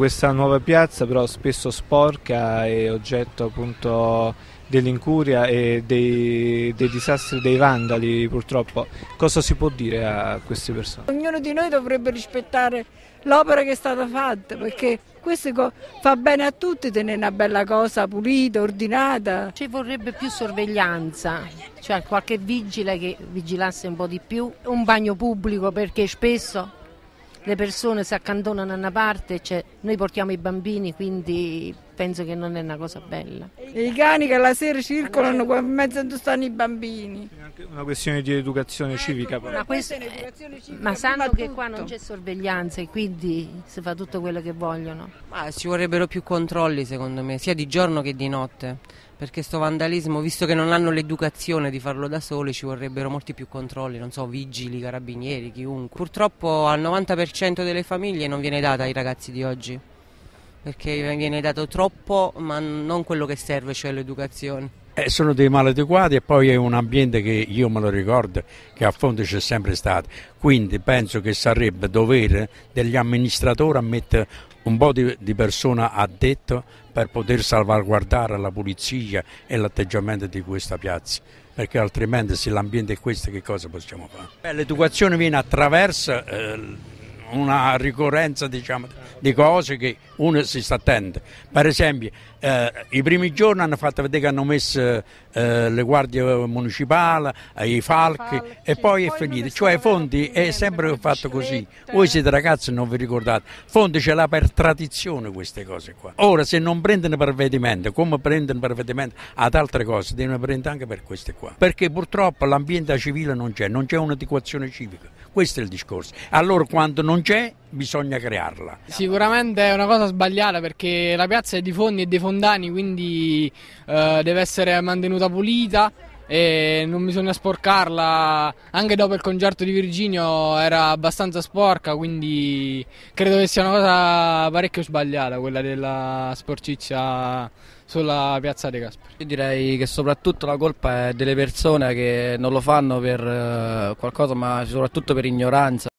Questa nuova piazza però spesso sporca è oggetto appunto dell'incuria e dei, dei, disastri dei vandali purtroppo. Cosa si può dire a queste persone? Ognuno di noi dovrebbe rispettare l'opera che è stata fatta perché questo fa bene a tutti tenere una bella cosa pulita, ordinata. Ci vorrebbe più sorveglianza, cioè qualche vigile che vigilasse un po' di più, un bagno pubblico perché spesso le persone si accantonano da una parte, cioè noi portiamo i bambini, quindi penso che non è una cosa bella. I cani che la sera circolano qua in mezzo dove stanno i bambini. È una questione di educazione ecco, civica. Ma, quest- civica ma sanno che qua non c'è sorveglianza e quindi si fa tutto quello che vogliono. Ma ci vorrebbero più controlli secondo me, sia di giorno che di notte. Perché sto vandalismo, visto che non hanno l'educazione di farlo da soli, ci vorrebbero molti più controlli, non so, vigili, carabinieri, chiunque. Purtroppo al 90% delle famiglie non viene data ai ragazzi di oggi perché viene dato troppo ma non quello che serve, cioè l'educazione. Eh, sono dei maladeguati e poi è un ambiente che io me lo ricordo che a fondo c'è sempre stato, quindi penso che sarebbe dovere degli amministratori a mettere un po' di, di persona addetto per poter salvaguardare la pulizia e l'atteggiamento di questa piazza perché altrimenti se l'ambiente è questo che cosa possiamo fare? L'educazione viene attraverso eh, una ricorrenza diciamo, di cose che uno si sta attento. Per esempio eh, I primi giorni hanno fatto vedere che hanno messo eh, le guardie municipali, eh, i falchi, e poi, poi è finito. Cioè i fondi è sempre fatto così. Voi siete ragazzi e non vi ricordate. Fondi ce l'ha per tradizione queste cose qua. Ora se non prendono provvedimento, come prendono provvedimento ad altre cose, devono prendere anche per queste qua. Perché purtroppo l'ambiente civile non c'è, non c'è un'adeguazione civica. Questo è il discorso. Allora quando non c'è bisogna crearla. Sicuramente è una cosa sbagliata perché la piazza è di fondi e di fondi fondani, quindi eh, deve essere mantenuta pulita e non bisogna sporcarla. Anche dopo il concerto di Virginio era abbastanza sporca, quindi credo che sia una cosa parecchio sbagliata quella della sporciccia sulla piazza De Gasperi. Io direi che soprattutto la colpa è delle persone che non lo fanno per eh, qualcosa, ma soprattutto per ignoranza.